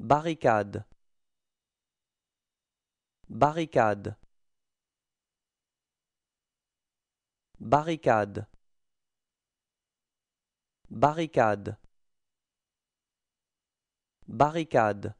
Barricade Barricade Barricade Barricade Barricade